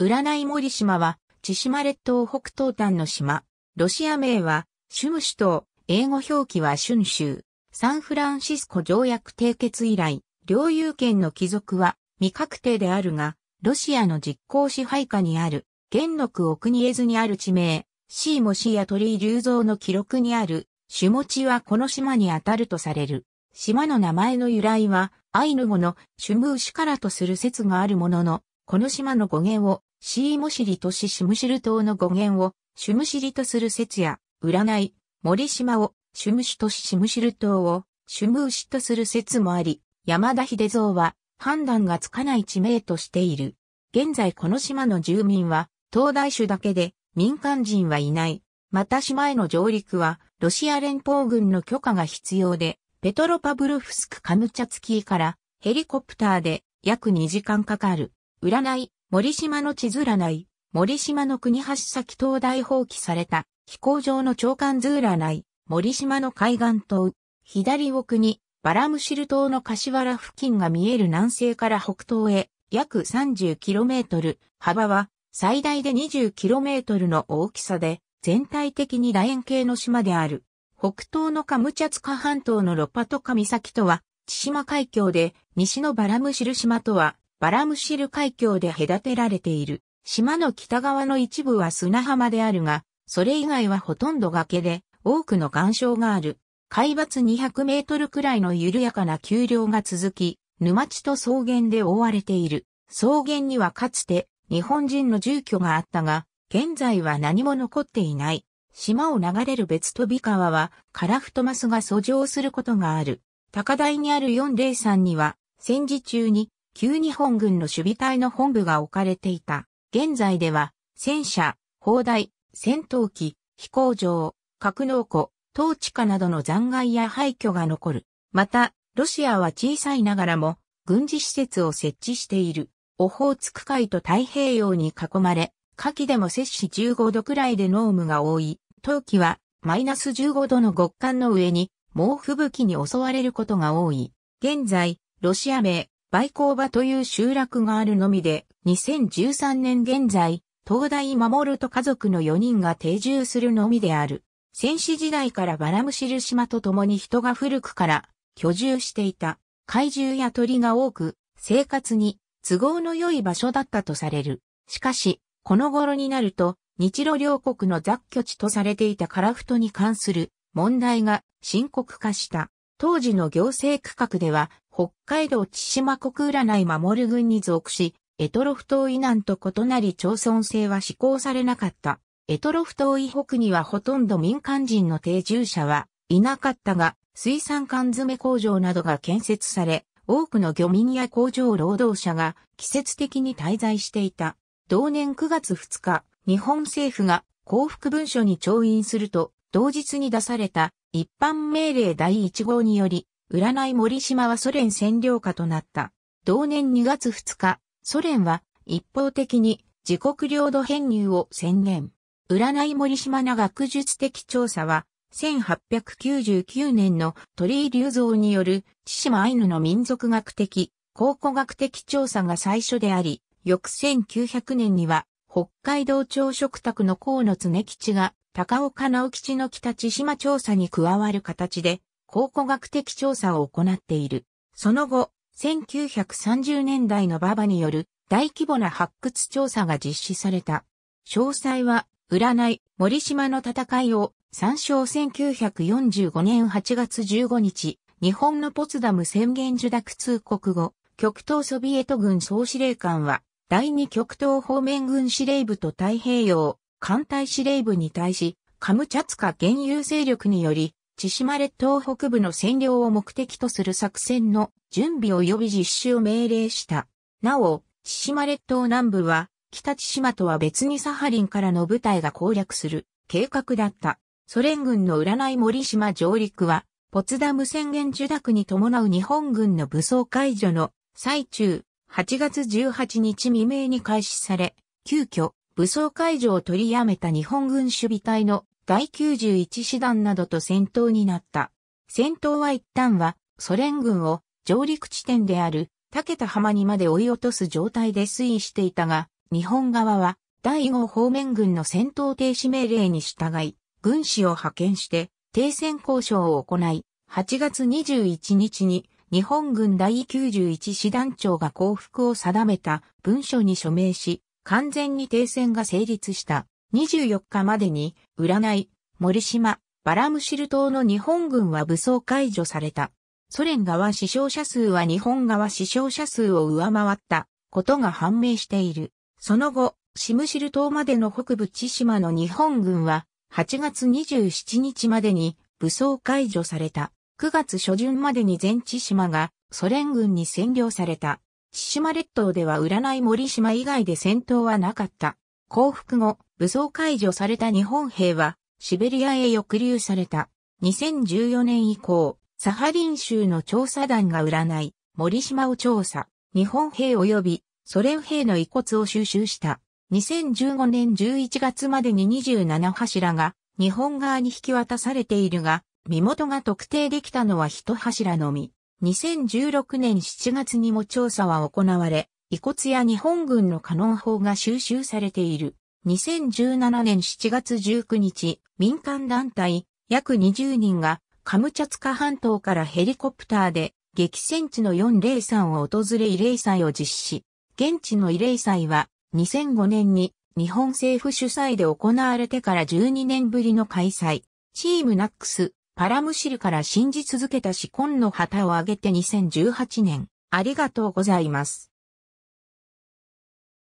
占い森島は、千島列島北東端の島。ロシア名は、シュムシュ島、英語表記はシュン州。サンフランシスコ条約締結以来、領有権の帰属は未確定であるが、ロシアの実効支配下にある、元禄奥にえずにある地名、シーモシーや鳥居隆像の記録にある、シュモチはこの島にあたるとされる。島の名前の由来は、アイヌ語のシュムウシからとする説があるものの、この島の語源をシーモシリトシシムシル島の語源をシュムシリとする説や、占い、森島をシュムシュとシシムシル島をシュムウシとする説もあり、山田秀蔵は判断がつかない地名としている。現在この島の住民は東大種だけで民間人はいない。また島への上陸はロシア連邦軍の許可が必要で、ペトロパブルフスクカムチャツキーからヘリコプターで約2時間かかる。占い、森島の地図らない、森島の国橋先灯台放棄された、飛行場の長官図らない、森島の海岸島、左奥に、バラムシル島の柏原付近が見える南西から北東へ、約 30km、幅は、最大で 20km の大きさで、全体的に楕円形の島である。北東のカムチャツカ半島のロパトカ岬とは、千島海峡で、西のバラムシル島とは、バラムシル海峡で隔てられている。島の北側の一部は砂浜であるが、それ以外はほとんど崖で、多くの岩礁がある。海抜200メートルくらいの緩やかな丘陵が続き、沼地と草原で覆われている。草原にはかつて日本人の住居があったが、現在は何も残っていない。島を流れる別飛川は、カラフトマスが遡上することがある。高台にある403には、戦時中に旧日本軍の守備隊の本部が置かれていた。現在では、戦車、砲台、戦闘機、飛行場、格納庫、統治下などの残骸や廃墟が残る。また、ロシアは小さいながらも、軍事施設を設置している。オホーツク海と太平洋に囲まれ、夏季でも摂氏15度くらいで濃霧が多い。冬季は、マイナス15度の極寒の上に、猛吹雪に襲われることが多い。現在、ロシア名、売ー場という集落があるのみで、2013年現在、東大守と家族の4人が定住するのみである。戦死時代からバラムシル島と共に人が古くから居住していた。怪獣や鳥が多く、生活に都合の良い場所だったとされる。しかし、この頃になると、日露両国の雑居地とされていたカラフトに関する問題が深刻化した。当時の行政区画では北海道千島国占い守る軍に属し、エトロフ島以南と異なり町村制は施行されなかった。エトロフ島以北にはほとんど民間人の定住者はいなかったが、水産缶詰工場などが建設され、多くの漁民や工場労働者が季節的に滞在していた。同年9月2日、日本政府が幸福文書に調印すると、同日に出された一般命令第1号により、占い森島はソ連占領下となった。同年2月2日、ソ連は一方的に自国領土編入を宣言。占い森島な学術的調査は、1899年の鳥居隆造による千島アイヌの民族学的、考古学的調査が最初であり、翌1900年には北海道朝食卓の河野常吉が高岡直吉の北千島調査に加わる形で考古学的調査を行っている。その後、1930年代の馬場による大規模な発掘調査が実施された。詳細は、占い、森島の戦いを参照1945年8月15日、日本のポツダム宣言受諾通告後、極東ソビエト軍総司令官は、第二極東方面軍司令部と太平洋艦隊司令部に対し、カムチャツカ原油勢力により、千島列島北部の占領を目的とする作戦の準備及び実施を命令した。なお、千島列島南部は、北千島とは別にサハリンからの部隊が攻略する計画だった。ソ連軍の占い森島上陸は、ポツダム宣言受諾に伴う日本軍の武装解除の最中、8月18日未明に開始され、急遽武装解除を取りやめた日本軍守備隊の第91師団などと戦闘になった。戦闘は一旦はソ連軍を上陸地点である竹田浜にまで追い落とす状態で推移していたが、日本側は第5方面軍の戦闘停止命令に従い、軍師を派遣して停戦交渉を行い、8月21日に日本軍第91師団長が降伏を定めた文書に署名し、完全に停戦が成立した。24日までに、占い、森島、バラムシル島の日本軍は武装解除された。ソ連側死傷者数は日本側死傷者数を上回ったことが判明している。その後、シムシル島までの北部千島の日本軍は8月27日までに武装解除された。9月初旬までに全千島がソ連軍に占領された。千島列島では占い森島以外で戦闘はなかった。降伏後、武装解除された日本兵は、シベリアへ抑留された。2014年以降、サハリン州の調査団が占い、森島を調査、日本兵及びソ連兵の遺骨を収集した。2015年11月までに27柱が日本側に引き渡されているが、身元が特定できたのは一柱のみ。2016年7月にも調査は行われ、遺骨や日本軍のカノン砲が収集されている。2017年7月19日、民間団体約20人がカムチャツカ半島からヘリコプターで激戦地の403を訪れ慰霊祭を実施。現地の慰霊祭は2005年に日本政府主催で行われてから12年ぶりの開催。チームナックス、パラムシルから信じ続けたし、今の旗を挙げて2018年、ありがとうございます。